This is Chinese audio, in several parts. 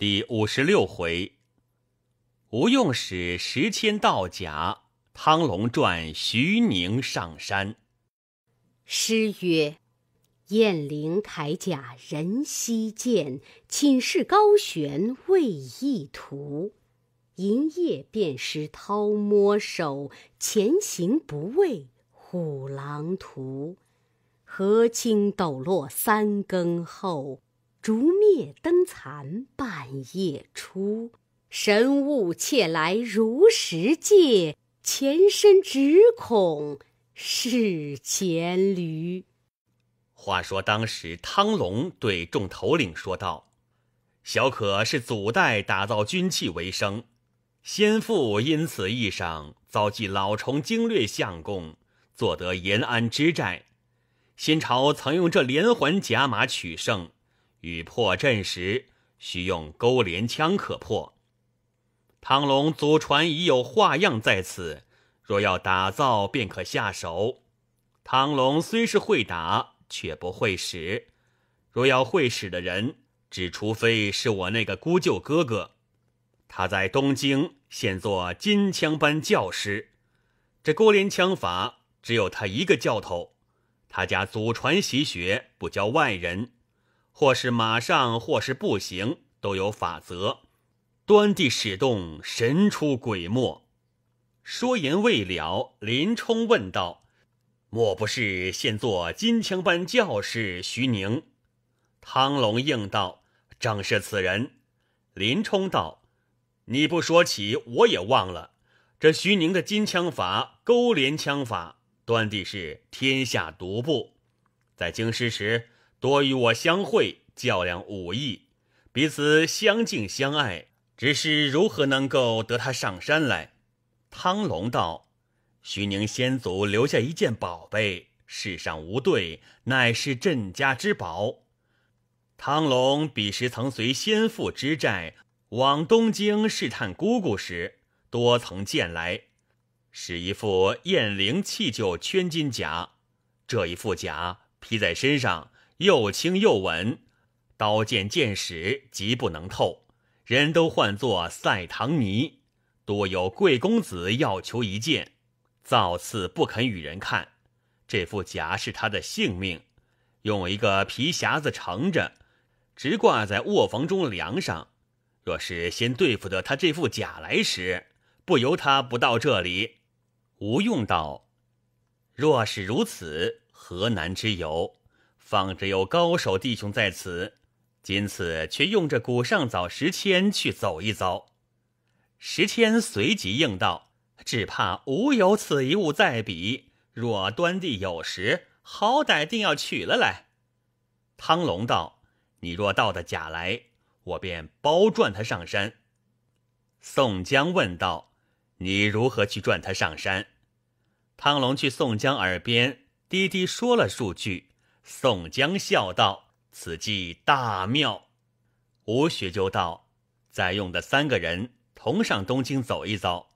第五十六回，吴用使十千道甲，汤龙传徐宁上山。诗曰：“雁翎铠甲人稀见，寝室高悬未易图。银叶便识涛摸手，前行不畏虎狼图。荷卿抖落三更后。”烛灭灯残半夜出，神物窃来如石界，前身只恐是黔驴。话说当时，汤龙对众头领说道：“小可是祖代打造军器为生，先父因此义上，遭际老崇经略相公，做得延安之寨。先朝曾用这连环甲马取胜。”欲破阵时，需用钩镰枪可破。汤龙祖传已有画样在此，若要打造，便可下手。汤龙虽是会打，却不会使。若要会使的人，只除非是我那个姑舅哥哥。他在东京，现做金枪班教师。这勾连枪法，只有他一个教头。他家祖传习学，不教外人。或是马上，或是步行，都有法则。端地使动，神出鬼没。说言未了，林冲问道：“莫不是现做金枪班教士徐宁？”汤隆应道：“正是此人。”林冲道：“你不说起，我也忘了。这徐宁的金枪法、勾连枪法，端地是天下独步。在京师时。”多与我相会较量武艺，彼此相敬相爱。只是如何能够得他上山来？汤龙道：“徐宁先祖留下一件宝贝，世上无对，乃是镇家之宝。”汤龙彼时曾随先父之债往东京试探姑姑时，多曾见来，是一副燕翎弃旧圈金甲。这一副甲披在身上。又轻又稳，刀剑剑矢极不能透。人都唤作赛唐尼，多有贵公子要求一件，造次不肯与人看。这副甲是他的性命，用一个皮匣子盛着，直挂在卧房中梁上。若是先对付得他这副甲来时，不由他不到这里。吴用道：“若是如此，何难之有？”方知有高手弟兄在此，今次却用这古上早石迁去走一遭。石迁随即应道：“只怕无有此一物在彼。若端地有时，好歹定要取了来。”汤龙道：“你若到的假来，我便包赚他上山。”宋江问道：“你如何去赚他上山？”汤龙去宋江耳边低低说了数句。宋江笑道：“此计大妙。”吴学究道：“再用的三个人同上东京走一遭，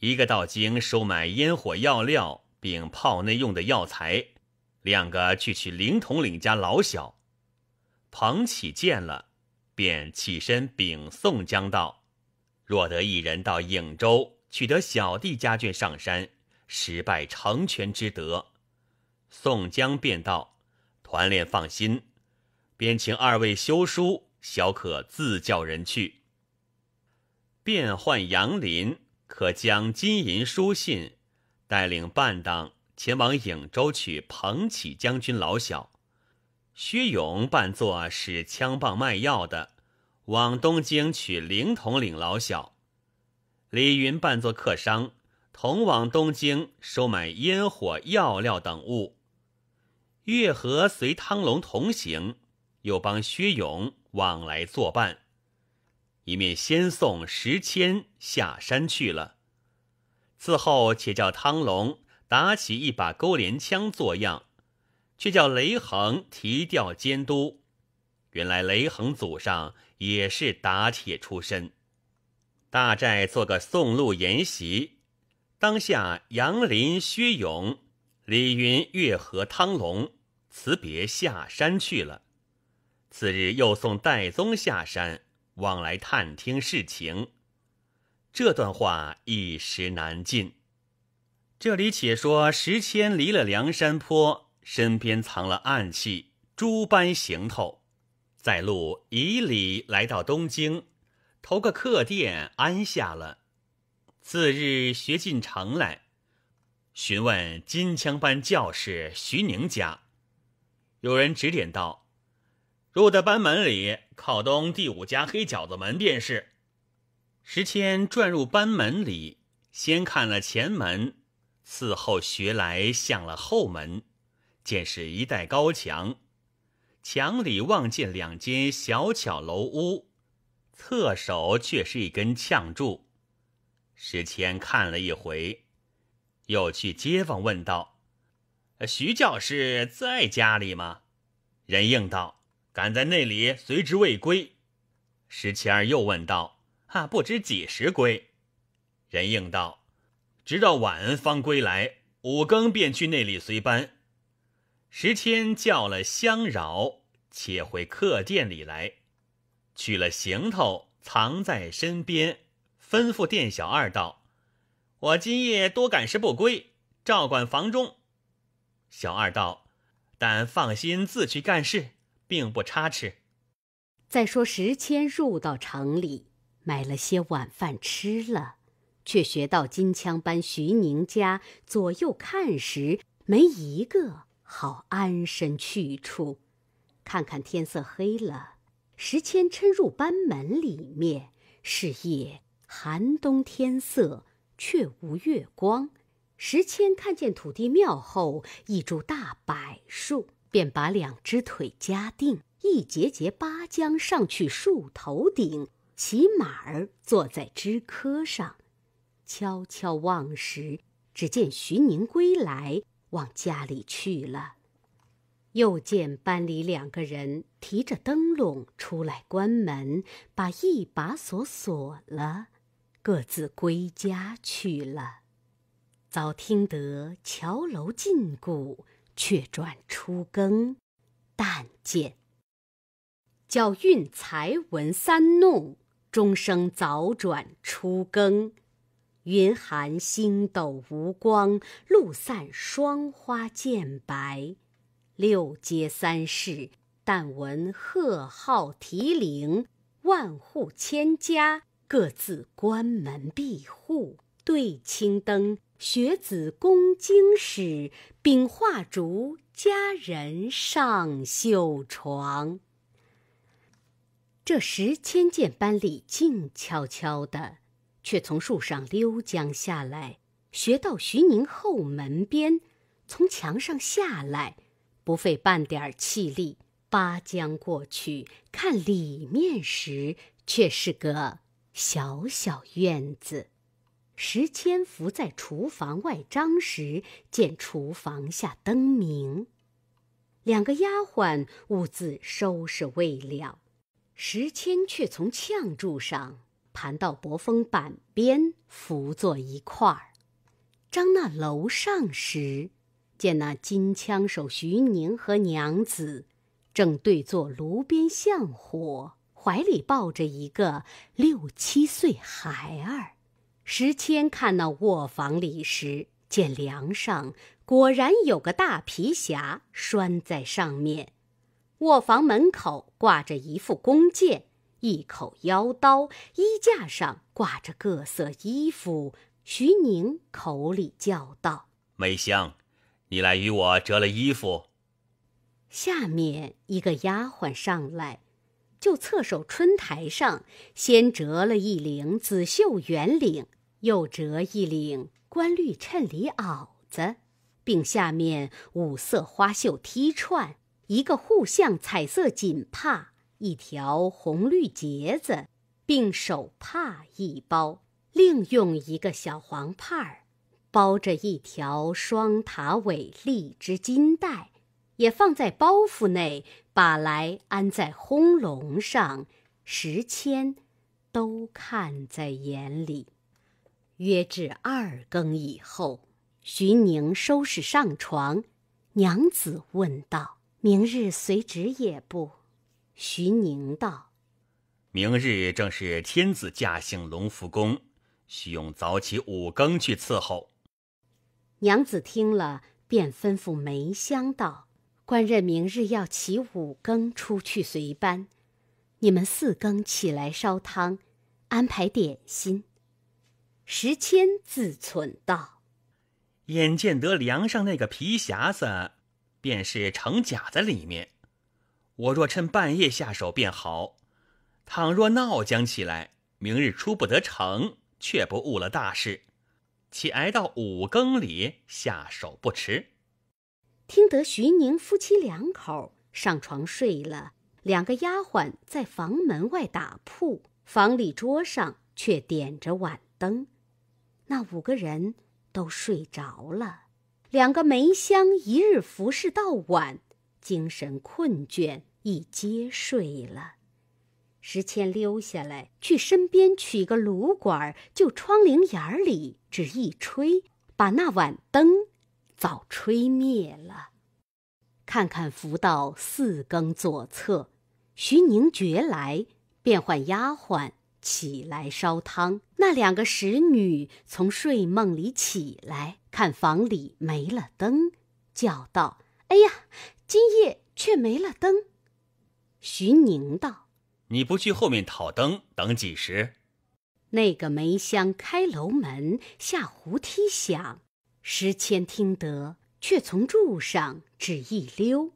一个到京收买烟火药料，并炮内用的药材；两个去取灵统领家老小。”彭起见了，便起身禀宋江道：“若得一人到颍州，取得小弟家眷上山，实拜成全之德。”宋江便道。团练放心，便请二位休书，小可自叫人去。变换杨林，可将金银书信，带领半党前往颍州取彭启将军老小；薛勇扮作使枪棒卖药的，往东京取灵统领老小；李云扮作客商，同往东京收买烟火药料等物。月和随汤龙同行，又帮薛勇往来作伴，一面先送石谦下山去了。此后，且叫汤龙打起一把钩镰枪作样，却叫雷横提调监督。原来雷横祖上也是打铁出身，大寨做个送路筵席。当下杨林、薛勇、李云、月和、汤龙。辞别下山去了。次日又送戴宗下山，往来探听事情。这段话一时难尽。这里且说时迁离了梁山坡，身边藏了暗器、诸般行头，在路以里来到东京，投个客店安下了。次日学进城来，询问金枪班教士徐宁家。有人指点道：“入得班门里，靠东第五家黑饺子门便是。”时迁转入班门里，先看了前门，伺候学来向了后门，见是一带高墙，墙里望见两间小巧楼屋，侧首却是一根呛柱。时迁看了一回，又去街坊问道。徐教师在家里吗？人应道：“赶在那里随之未归。”石千又问道：“啊，不知几时归？”人应道：“直到晚方归来，五更便去那里随班。”石千叫了香饶，且回客店里来，取了行头藏在身边，吩咐店小二道：“我今夜多赶时不归，照管房中。”小二道：“但放心，自去干事，并不差池。”再说时迁入到城里，买了些晚饭吃了，却学到金枪班徐宁家左右看时，没一个好安身去处。看看天色黑了，时迁趁入班门里面，是夜寒冬天色，却无月光。石阡看见土地庙后一株大柏树，便把两只腿夹定，一节节扒将上去，树头顶骑马儿坐在枝柯上，悄悄望时，只见徐宁归来，往家里去了。又见班里两个人提着灯笼出来关门，把一把锁锁了，各自归家去了。早听得桥楼禁鼓，却转初更。但见叫韵才闻三弄，钟声早转初更。云寒星斗无光，露散霜花渐白。六街三市，但闻鹤号啼铃。万户千家，各自关门闭户，对青灯。学子攻经史，秉画竹，佳人上绣床。这时千剑班里静悄悄的，却从树上溜将下来，学到徐宁后门边，从墙上下来，不费半点气力，扒将过去，看里面时，却是个小小院子。石迁伏在厨房外张时，见厨房下灯明，两个丫鬟兀自收拾未了。石迁却从戗柱上盘到薄风板边，伏坐一块儿。张那楼上时，见那金枪手徐宁和娘子正对坐炉边向火，怀里抱着一个六七岁孩儿。时迁看那卧房里时，见梁上果然有个大皮匣拴在上面，卧房门口挂着一副弓箭，一口腰刀，衣架上挂着各色衣服。徐宁口里叫道：“梅香，你来与我折了衣服。”下面一个丫鬟上来，就侧手春台上先折了一领紫绣圆领。又折一领官绿衬里袄子，并下面五色花绣梯串一个护相彩色锦帕，一条红绿结子，并手帕一包，另用一个小黄帕儿包着一条双塔尾荔枝金带，也放在包袱内，把来安在烘笼上。时迁都看在眼里。约至二更以后，徐宁收拾上床。娘子问道：“明日随旨也不？”徐宁道：“明日正是天子驾幸龙福宫，需用早起五更去伺候。”娘子听了，便吩咐梅香道：“官人明日要起五更出去随班，你们四更起来烧汤，安排点心。”时迁自忖道：“眼见得梁上那个皮匣子，便是城甲在里面。我若趁半夜下手便好。倘若闹僵起来，明日出不得城，却不误了大事。且挨到五更里下手不迟。”听得徐宁夫妻两口上床睡了，两个丫鬟在房门外打铺，房里桌上却点着晚灯。那五个人都睡着了，两个梅香一日服侍到晚，精神困倦，一皆睡了。时迁溜下来，去身边取个炉管儿，就窗棂眼里只一吹，把那晚灯早吹灭了。看看福到四更左侧，徐宁觉来，便唤丫鬟。起来烧汤。那两个使女从睡梦里起来，看房里没了灯，叫道：“哎呀，今夜却没了灯。”徐宁道：“你不去后面讨灯，等几时？”那个梅香开楼门，下胡梯响。时迁听得，却从柱上只一溜，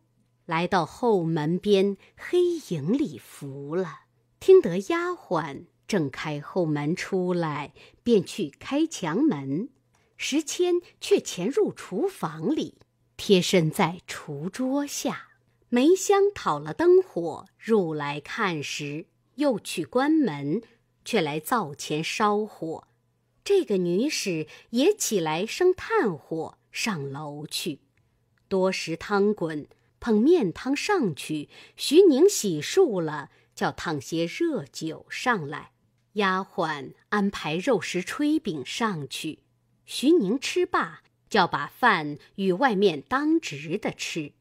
来到后门边黑影里伏了，听得丫鬟。正开后门出来，便去开墙门，时迁却潜入厨房里，贴身在厨桌下。梅香讨了灯火入来看时，又去关门，却来灶前烧火。这个女使也起来生炭火，上楼去。多时汤滚，捧面汤上去。徐宁洗漱了，叫烫些热酒上来。丫鬟安排肉食、炊饼上去。徐宁吃罢，叫把饭与外面当值的吃。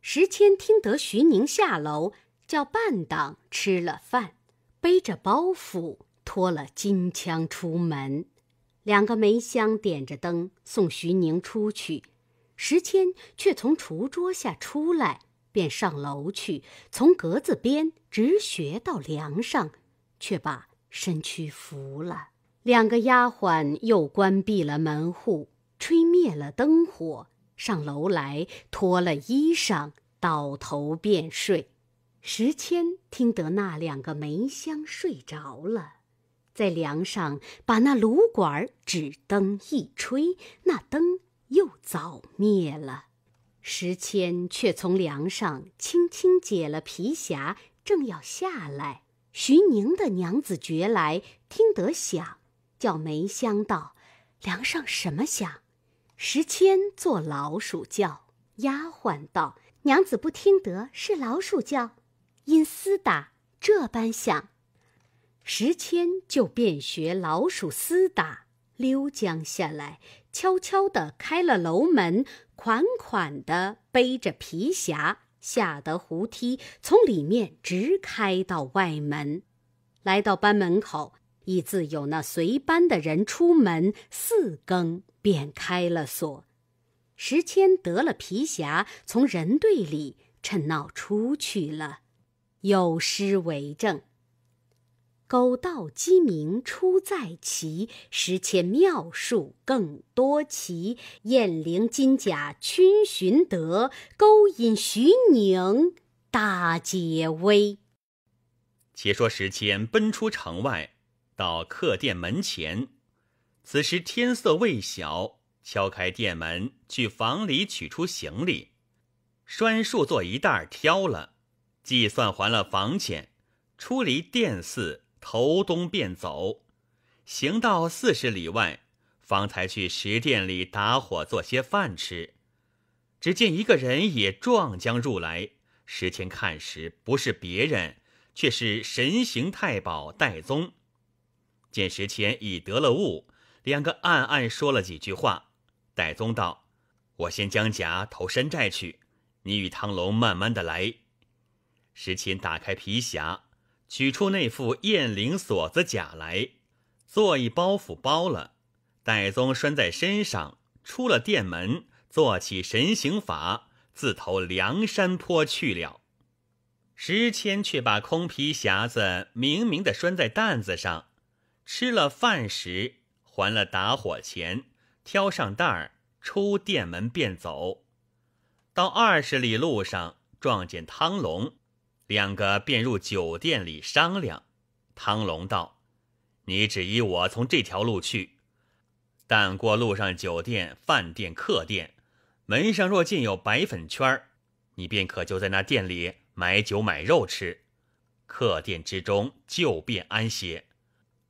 时迁听得徐宁下楼，叫半当吃了饭，背着包袱，拖了金枪出门。两个梅香点着灯送徐宁出去。时迁却从厨桌下出来，便上楼去，从格子边直学到梁上，却把。身躯服了，两个丫鬟又关闭了门户，吹灭了灯火，上楼来脱了衣裳，倒头便睡。时迁听得那两个梅香睡着了，在梁上把那炉管纸灯一吹，那灯又早灭了。时迁却从梁上轻轻解了皮匣，正要下来。徐宁的娘子觉来听得响，叫梅香道：“梁上什么响？”时迁做老鼠叫。丫鬟道：“娘子不听得是老鼠叫，因厮打这般响。”时迁就便学老鼠厮打，溜将下来，悄悄地开了楼门，款款地背着皮匣。下得胡梯，从里面直开到外门，来到班门口，已自有那随班的人出门。四更便开了锁，时迁得了皮匣，从人队里趁闹出去了，有诗为证。勾盗鸡鸣出在奇，石阡妙术更多奇。雁翎金甲君寻得，勾引徐宁大解危。且说石谦奔出城外，到客店门前，此时天色未晓，敲开店门，去房里取出行李，拴数做一袋挑了，计算还了房钱，出离店肆。头东便走，行到四十里外，方才去石店里打火做些饭吃。只见一个人也撞将入来，时迁看时，不是别人，却是神行太保戴宗。见时迁已得了悟，两个暗暗说了几句话。戴宗道：“我先将甲投山寨去，你与汤龙慢慢的来。”时迁打开皮匣。取出那副雁翎锁子甲来，做一包袱包了，戴宗拴在身上，出了店门，做起神行法，自投梁山坡去了。时迁却把空皮匣子明明的拴在担子上，吃了饭时还了打火钱，挑上担儿出店门便走，到二十里路上撞见汤龙。两个便入酒店里商量。汤龙道：“你只依我从这条路去，但过路上酒店、饭店、客店门上若见有白粉圈儿，你便可就在那店里买酒买肉吃。客店之中就便安歇。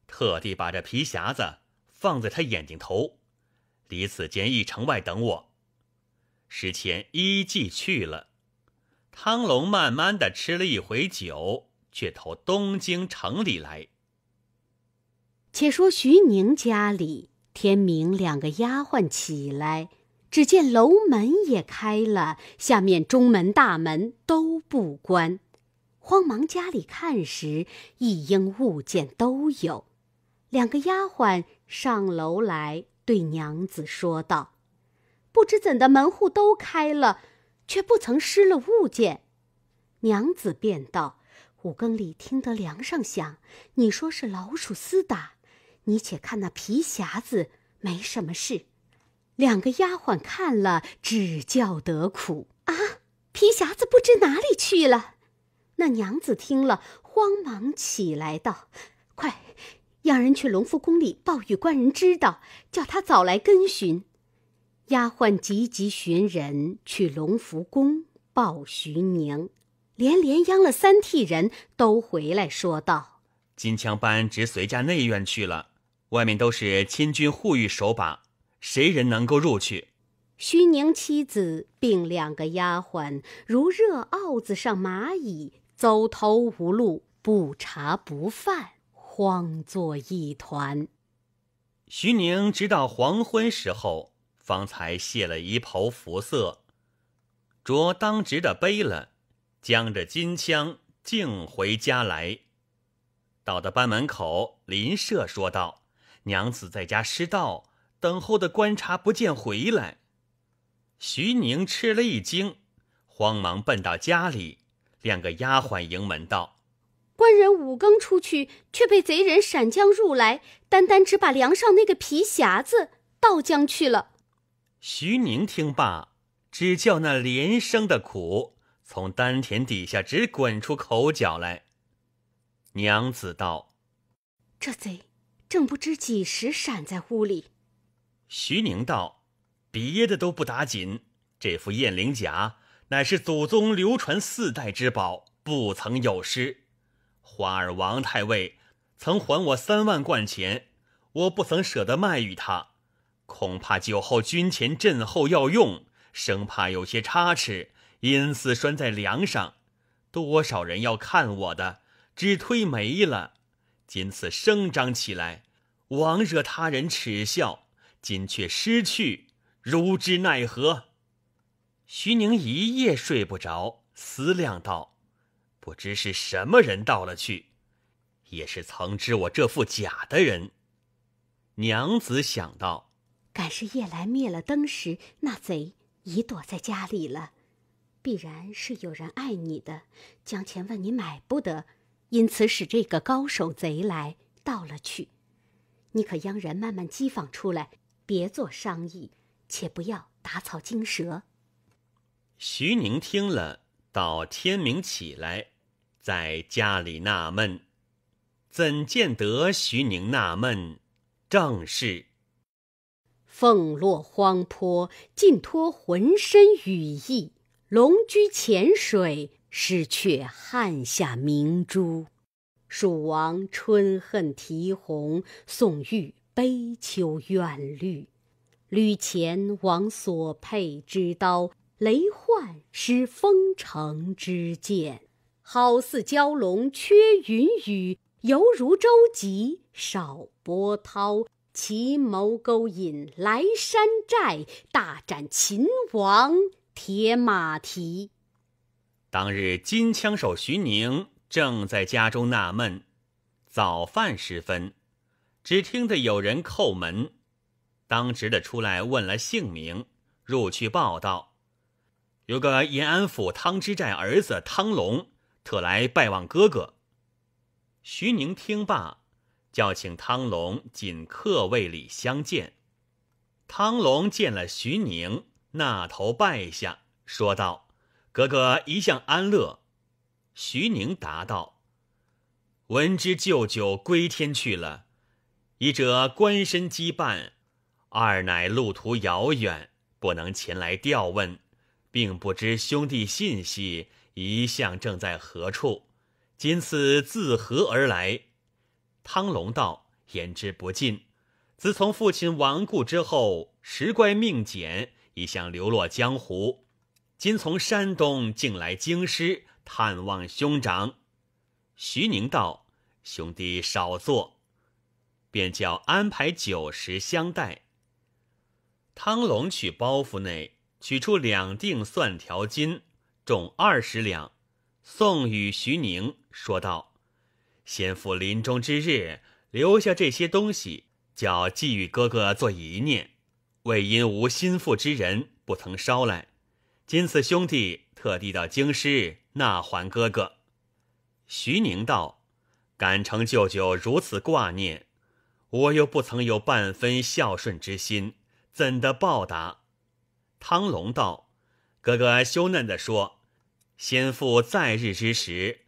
特地把这皮匣子放在他眼睛头，离此间一城外等我。”时前一计去了。汤龙慢慢的吃了一回酒，却投东京城里来。且说徐宁家里，天明两个丫鬟起来，只见楼门也开了，下面中门大门都不关，慌忙家里看时，一应物件都有。两个丫鬟上楼来，对娘子说道：“不知怎的门户都开了。”却不曾失了物件，娘子便道：“五更里听得梁上响，你说是老鼠厮打，你且看那皮匣子，没什么事。”两个丫鬟看了，只叫得苦啊！皮匣子不知哪里去了。那娘子听了，慌忙起来道：“快，让人去隆福宫里报与官人知道，叫他早来跟寻。”丫鬟急急寻人去隆福宫报徐宁，连连央了三替人都回来说道：“金枪班直随家内院去了，外面都是亲军护御守把，谁人能够入去？”徐宁妻子并两个丫鬟如热鏊子上蚂蚁，走投无路，不查不犯，慌作一团。徐宁直到黄昏时候。方才卸了一袍服色，着当值的背了，将着金枪径回家来。到的班门口，林舍说道：“娘子在家失道，等候的观察不见回来。”徐宁吃了一惊，慌忙奔到家里，两个丫鬟迎门道：“官人五更出去，却被贼人闪将入来，单单只把梁上那个皮匣子盗将去了。”徐宁听罢，只叫那连声的苦从丹田底下直滚出口角来。娘子道：“这贼正不知几时闪在屋里。”徐宁道：“别的都不打紧，这副雁翎甲乃是祖宗流传四代之宝，不曾有失。花儿王太尉曾还我三万贯钱，我不曾舍得卖与他。”恐怕酒后军前阵后要用，生怕有些差池，因此拴在梁上。多少人要看我的，只推没了。今次声张起来，枉惹他人耻笑。今却失去，如之奈何？徐宁一夜睡不着，思量道：“不知是什么人到了去，也是曾知我这副假的人。”娘子想到。赶是夜来灭了灯时，那贼已躲在家里了。必然是有人爱你的，将钱问你买不得，因此使这个高手贼来盗了去。你可央人慢慢激访出来，别做商议，且不要打草惊蛇。徐宁听了，到天明起来，在家里纳闷：怎见得徐宁纳闷？正是。凤落荒坡，尽脱浑身羽翼；龙居浅水，失却汉下明珠。蜀王春恨啼红，宋玉悲秋怨绿。吕虔王所佩之刀，雷焕失封城之剑。好似蛟龙缺云雨，犹如舟楫少波涛。齐谋勾引来山寨，大斩秦王铁马蹄。当日金枪手徐宁正在家中纳闷，早饭时分，只听得有人叩门，当值的出来问了姓名，入去报道，有个延安府汤之寨儿子汤龙，特来拜望哥哥。徐宁听罢。要请汤龙进客位里相见。汤龙见了徐宁，那头拜下，说道：“哥哥一向安乐。”徐宁答道：“闻知舅舅归天去了，一者官身羁绊，二乃路途遥远，不能前来调问，并不知兄弟信息一向正在何处，今次自何而来？”汤龙道：“言之不尽。自从父亲亡故之后，时乖命简，一向流落江湖。今从山东进来京师，探望兄长。”徐宁道：“兄弟少坐。”便叫安排酒食相待。汤龙取包袱内取出两锭蒜条金，重二十两，送与徐宁，说道。先父临终之日留下这些东西，叫寄予哥哥做遗念，为因无心腹之人，不曾捎来。今次兄弟特地到京师纳还哥哥。徐宁道：“敢承舅舅如此挂念，我又不曾有半分孝顺之心，怎得报答？”汤龙道：“哥哥羞嫩的说，先父在日之时。”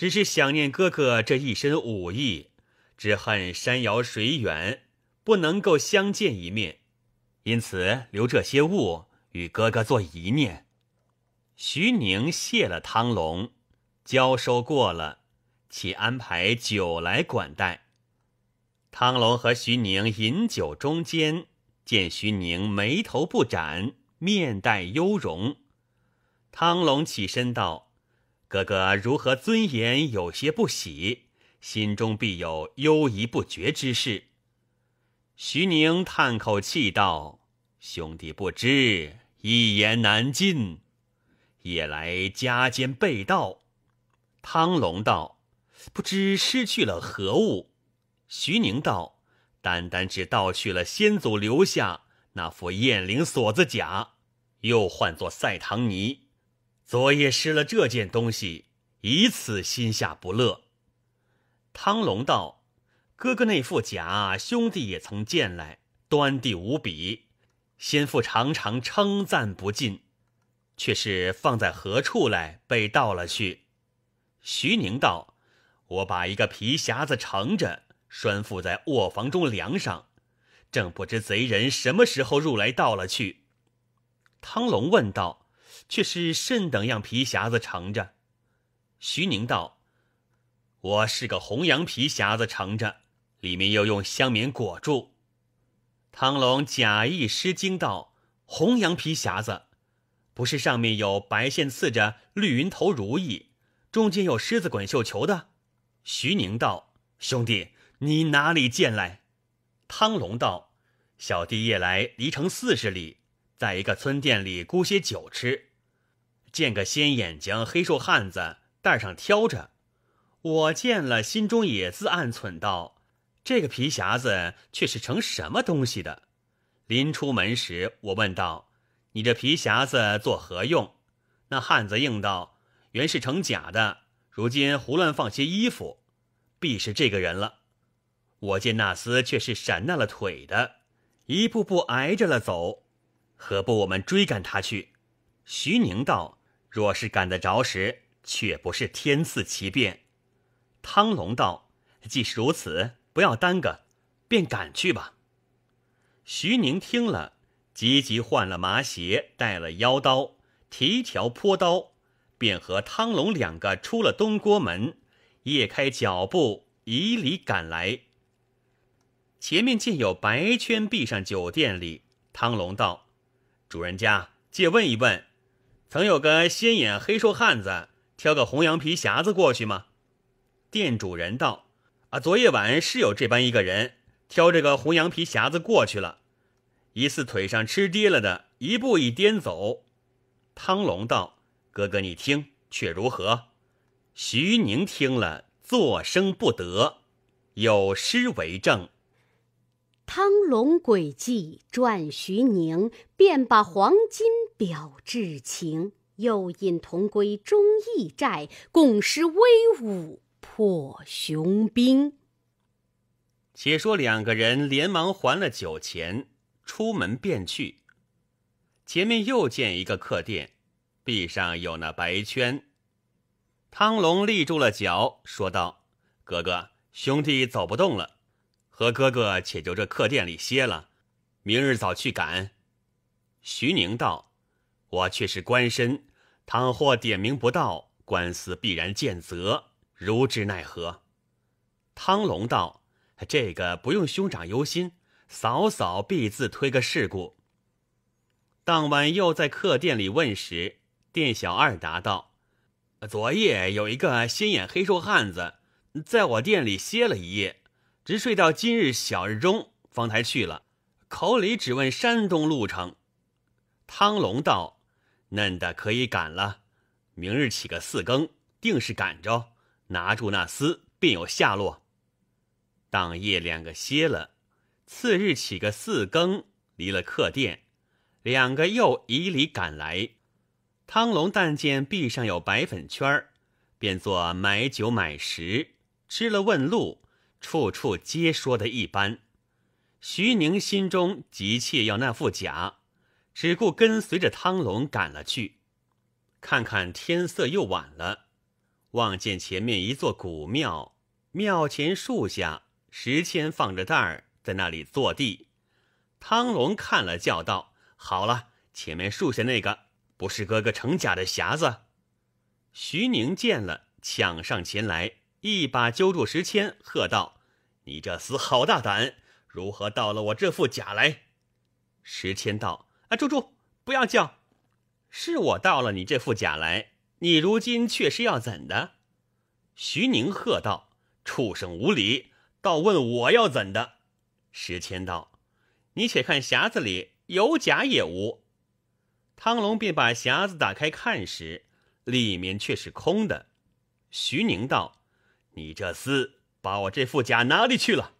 只是想念哥哥这一身武艺，只恨山遥水远，不能够相见一面，因此留这些物与哥哥做一念。徐宁谢了汤龙，交收过了，且安排酒来管待。汤龙和徐宁饮酒中间，见徐宁眉头不展，面带忧容。汤龙起身道。哥哥如何尊严有些不喜，心中必有忧疑不决之事。徐宁叹口气道：“兄弟不知，一言难尽。夜来家间被盗。”汤龙道：“不知失去了何物？”徐宁道：“单单只盗去了先祖留下那副雁翎锁子甲，又唤作赛唐尼。”昨夜失了这件东西，以此心下不乐。汤龙道：“哥哥那副甲，兄弟也曾见来，端地无比，先父常常称赞不尽。却是放在何处来被盗了去？”徐宁道：“我把一个皮匣子盛着，拴附在卧房中梁上，正不知贼人什么时候入来盗了去。”汤龙问道。却是甚等样皮匣子盛着？徐宁道：“我是个红羊皮匣子盛着，里面又用香棉裹住。”汤龙假意失惊道：“红羊皮匣子，不是上面有白线刺着绿云头如意，中间有狮子滚绣球的？”徐宁道：“兄弟，你哪里见来？”汤龙道：“小弟夜来离城四十里，在一个村店里沽些酒吃。”见个鲜眼睛黑瘦汉子，袋上挑着。我见了，心中也自暗忖道：“这个皮匣子却是成什么东西的？”临出门时，我问道：“你这皮匣子做何用？”那汉子应道：“原是成假的，如今胡乱放些衣服，必是这个人了。”我见那厮却是闪那了腿的，一步步挨着了走。何不我们追赶他去？徐宁道。若是赶得着时，却不是天赐奇变。汤龙道：“既是如此，不要耽搁，便赶去吧。”徐宁听了，急急换了麻鞋，带了腰刀，提条坡刀，便和汤龙两个出了东郭门，夜开脚步，以里赶来。前面见有白圈壁上酒店里，汤龙道：“主人家，借问一问。”曾有个鲜眼黑瘦汉子挑个红羊皮匣子过去吗？店主人道：“啊，昨夜晚是有这般一个人挑着个红羊皮匣子过去了，疑似腿上吃跌了的，一步一颠走。”汤龙道：“哥哥，你听却如何？”徐宁听了，作声不得，有诗为证。汤龙诡计转徐宁，便把黄金表至情，又引同归忠义寨，共施威武破雄兵。且说两个人连忙还了酒钱，出门便去。前面又见一个客店，壁上有那白圈。汤龙立住了脚，说道：“哥哥，兄弟走不动了。”和哥哥且就这客店里歇了，明日早去赶。徐宁道：“我却是官身，倘或点名不到，官司必然见责，如之奈何？”汤龙道：“这个不用兄长忧心，嫂嫂必自推个事故。”当晚又在客店里问时，店小二答道：“昨夜有一个心眼黑瘦汉子，在我店里歇了一夜。”直睡到今日小日中，方才去了。口里只问山东路程。汤龙道：“嫩的可以赶了。明日起个四更，定是赶着，拿住那厮便有下落。”当夜两个歇了，次日起个四更，离了客店，两个又以里赶来。汤龙但见壁上有白粉圈儿，便做买酒买食，吃了问路。处处皆说的一般，徐宁心中急切要那副甲，只顾跟随着汤龙赶了去。看看天色又晚了，望见前面一座古庙，庙前树下石阡放着袋儿，在那里坐地。汤龙看了，叫道：“好了，前面树下那个不是哥哥成甲的匣子。”徐宁见了，抢上前来。一把揪住石谦，喝道：“你这厮好大胆！如何盗了我这副甲来？”石谦道：“啊，住住！不要叫！是我盗了你这副甲来。你如今却是要怎的？”徐宁喝道：“畜生无礼，倒问我要怎的？”石谦道：“你且看匣子里有甲也无。”汤龙便把匣子打开看时，里面却是空的。徐宁道：你这厮把我这副甲哪里去了？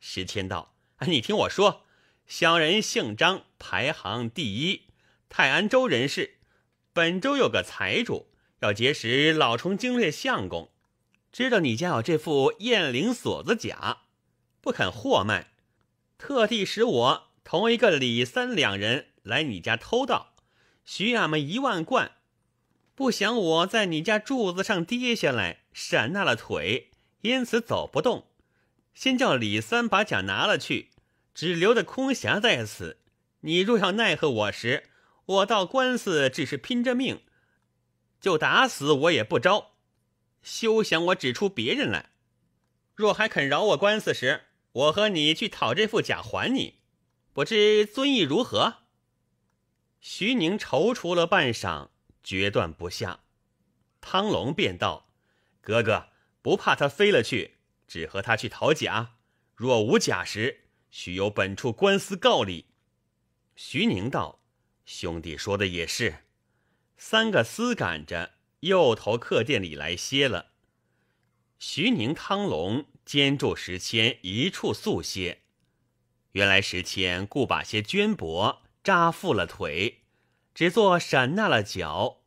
石迁道：“哎，你听我说，小人姓张，排行第一，泰安州人士。本周有个财主要结识老虫精略相公，知道你家有这副雁翎锁子甲，不肯货卖，特地使我同一个李三两人来你家偷盗，许俺们一万贯。不想我在你家柱子上跌下来。”闪那了腿，因此走不动。先叫李三把甲拿了去，只留得空匣在此。你若要奈何我时，我到官司只是拼着命，就打死我也不招。休想我指出别人来。若还肯饶我官司时，我和你去讨这副甲还你。不知尊意如何？徐宁踌躇了半晌，决断不下。汤龙便道。哥哥不怕他飞了去，只和他去讨假。若无假时，须由本处官司告理。徐宁道：“兄弟说的也是。”三个厮赶着，又投客店里来歇了。徐宁、汤龙兼住时迁一处宿歇。原来时迁故把些绢帛扎缚了腿，只做闪纳了脚。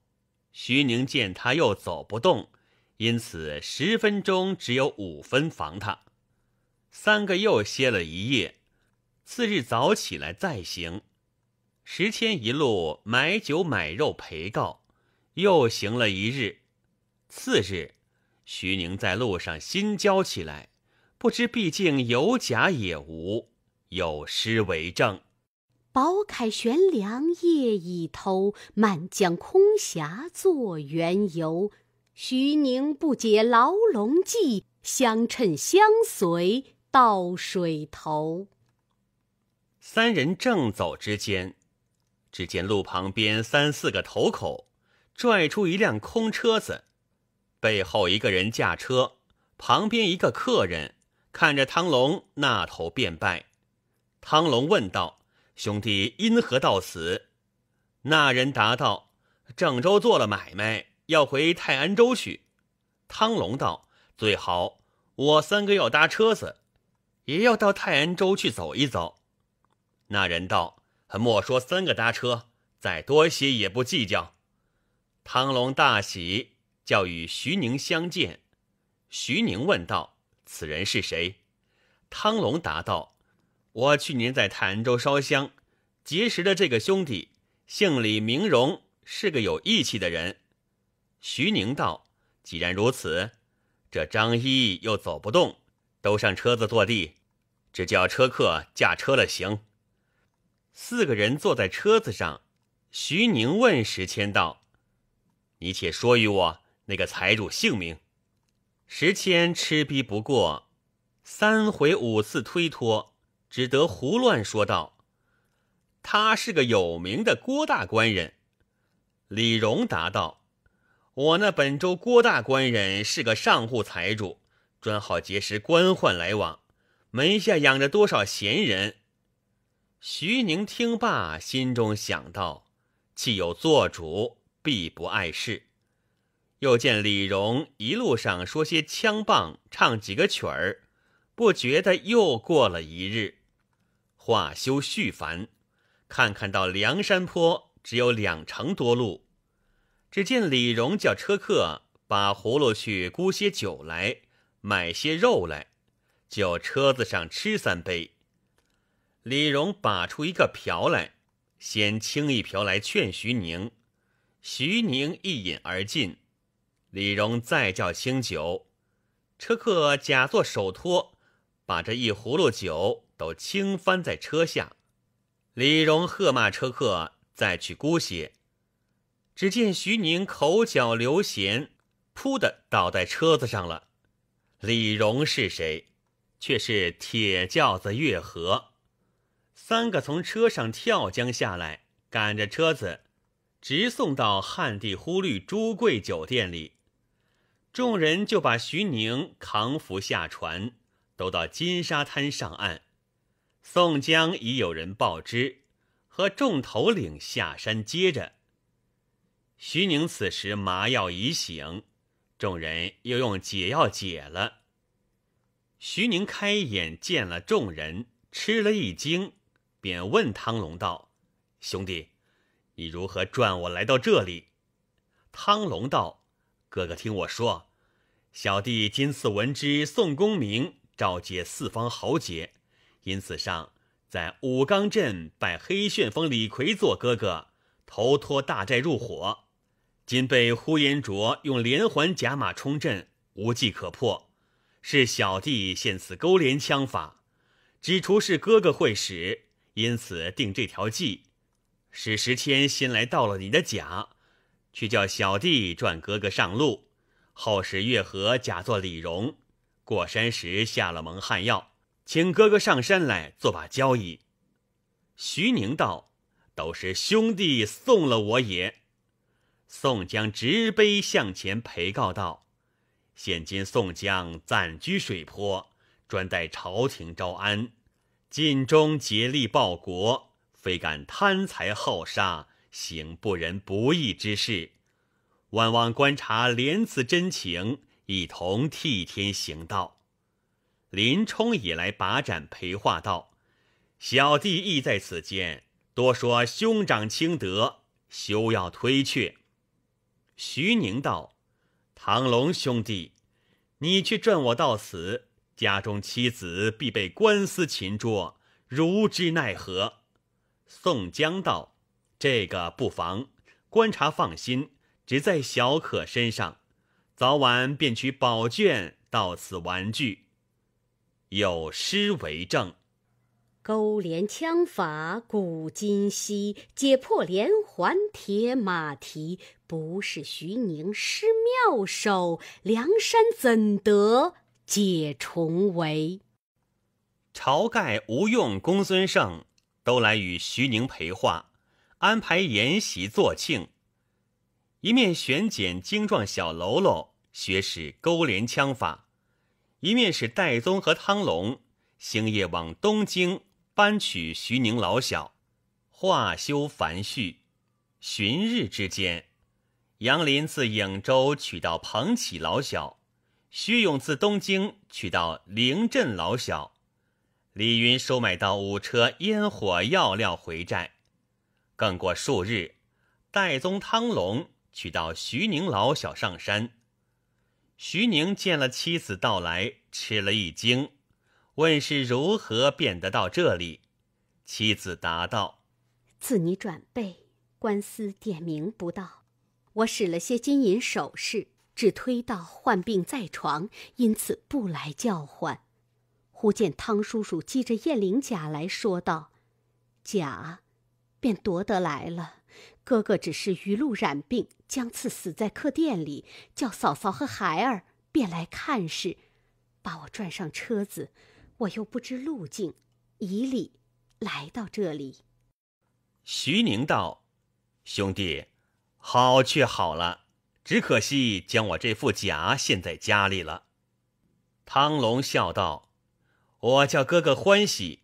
徐宁见他又走不动。因此，十分钟只有五分防他。三个又歇了一夜，次日早起来再行。时迁一路买酒买肉陪告，又行了一日。次日，徐宁在路上心焦起来，不知毕竟有假也无，有诗为证：“宝铠悬梁夜已偷，满江空霞作缘由。”徐宁不解牢笼计，相趁相随到水头。三人正走之间，只见路旁边三四个头口拽出一辆空车子，背后一个人驾车，旁边一个客人看着汤龙那头便拜。汤龙问道：“兄弟因何到此？”那人答道：“郑州做了买卖。”要回泰安州去，汤龙道：“最好，我三哥要搭车子，也要到泰安州去走一走。”那人道：“莫说三个搭车，再多些也不计较。”汤龙大喜，叫与徐宁相见。徐宁问道：“此人是谁？”汤龙答道：“我去年在泰安州烧香，结识的这个兄弟，姓李，名荣，是个有义气的人。”徐宁道：“既然如此，这张一又走不动，都上车子坐地，只叫车客驾车了行。”四个人坐在车子上，徐宁问石谦道：“你且说与我那个财主姓名。”石谦吃逼不过，三回五次推脱，只得胡乱说道：“他是个有名的郭大官人。”李荣答道。我那本州郭大官人是个上户财主，专好结识官宦来往，门下养着多少闲人。徐宁听罢，心中想到：既有做主，必不碍事。又见李荣一路上说些枪棒，唱几个曲儿，不觉得又过了一日。话休絮烦，看看到梁山坡只有两成多路。只见李荣叫车客把葫芦去沽些酒来，买些肉来，就车子上吃三杯。李荣把出一个瓢来，先清一瓢来劝徐宁，徐宁一饮而尽。李荣再叫清酒，车客假作手托，把这一葫芦酒都倾翻在车下。李荣喝骂车客，再去沽些。只见徐宁口角流涎，扑的倒在车子上了。李荣是谁？却是铁轿子月和，三个从车上跳江下来，赶着车子，直送到汉地忽律朱贵酒店里。众人就把徐宁扛扶下船，都到金沙滩上岸。宋江已有人报知，和众头领下山接着。徐宁此时麻药已醒，众人又用解药解了。徐宁开眼见了众人，吃了一惊，便问汤龙道：“兄弟，你如何赚我来到这里？”汤龙道：“哥哥听我说，小弟今次闻之宋公明召见四方豪杰，因此上在武冈镇拜黑旋风李逵做哥哥，投托大寨入伙。”今被呼延灼用连环甲马冲阵，无计可破。是小弟现此勾连枪法，只出是哥哥会使，因此定这条计。使时迁先来盗了你的甲，去叫小弟转哥哥上路。后使月和假作李荣过山时下了蒙汗药，请哥哥上山来做把交椅。徐宁道：“都是兄弟送了我也。”宋江执杯向前陪告道：“现今宋江暂居水泊，专待朝廷招安，尽忠竭力报国，非敢贪财好杀，行不仁不义之事。万望观察怜此真情，一同替天行道。”林冲也来把盏陪话道：“小弟亦在此间，多说兄长清德，休要推却。”徐宁道：“唐龙兄弟，你去赚我到此，家中妻子必被官司擒捉，如之奈何？”宋江道：“这个不妨，观察放心，只在小可身上，早晚便取宝卷到此玩具。有诗为证：勾连枪法古今稀，解破连环铁马蹄。”不是徐宁施妙手，梁山怎得解重围？晁盖、吴用、公孙胜都来与徐宁陪话，安排筵席作庆。一面选拣精壮小喽啰学使勾连枪法，一面使戴宗和汤龙星夜往东京搬取徐宁老小，化修繁续。旬日之间。杨林自颍州取到彭起老小，徐勇自东京取到凌镇老小，李云收买到五车烟火药料回寨。更过数日，戴宗、汤隆取到徐宁老小上山。徐宁见了妻子到来，吃了一惊，问是如何变得到这里。妻子答道：“自你转背官司点名不到。”我使了些金银首饰，只推到患病在床，因此不来叫唤。忽见汤叔叔系着雁翎甲来说道：“甲，便夺得来了。哥哥只是余露染病，将次死在客店里，叫嫂嫂和孩儿便来看事，把我拽上车子。我又不知路径，以礼来到这里。”徐宁道：“兄弟。”好却好了，只可惜将我这副甲陷在家里了。汤龙笑道：“我叫哥哥欢喜，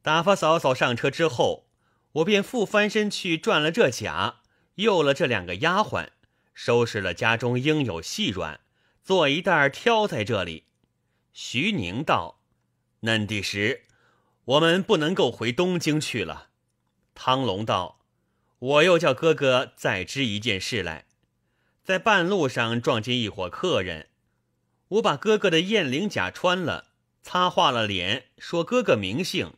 打发嫂嫂上车之后，我便复翻身去转了这甲，诱了这两个丫鬟，收拾了家中应有细软，做一袋挑在这里。”徐宁道：“嫩地时，我们不能够回东京去了。”汤龙道。我又叫哥哥再知一件事来，在半路上撞见一伙客人，我把哥哥的雁翎甲穿了，擦化了脸，说哥哥名姓，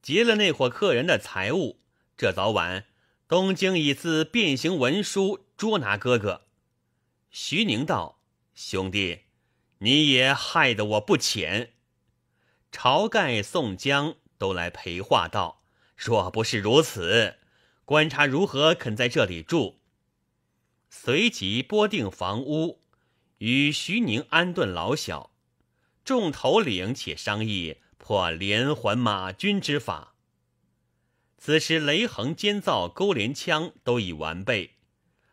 劫了那伙客人的财物。这早晚东京以自变形文书捉拿哥哥。徐宁道：“兄弟，你也害得我不浅。”晁盖、宋江都来陪话道：“若不是如此。”观察如何肯在这里住，随即拨定房屋，与徐宁安顿老小。众头领且商议破连环马军之法。此时雷横监造钩镰枪都已完备，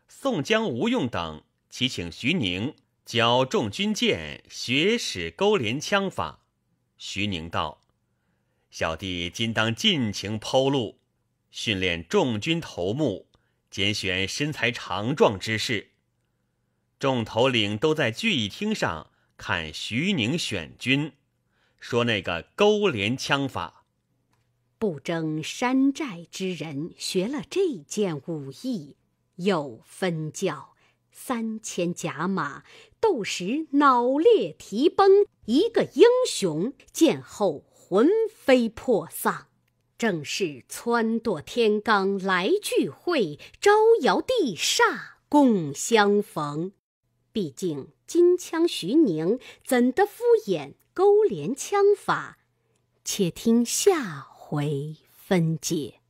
宋江、吴用等齐请徐宁教众军舰学使钩镰枪法。徐宁道：“小弟今当尽情剖露。”训练众军头目，拣选身材强壮之士。众头领都在聚义厅上看徐宁选军，说那个勾连枪法，不争山寨之人学了这件武艺，有分教三千甲马斗时脑裂蹄崩，一个英雄见后魂飞魄散。正是撺掇天罡来聚会，招摇地煞共相逢。毕竟金枪徐宁怎得敷衍勾连枪法？且听下回分解。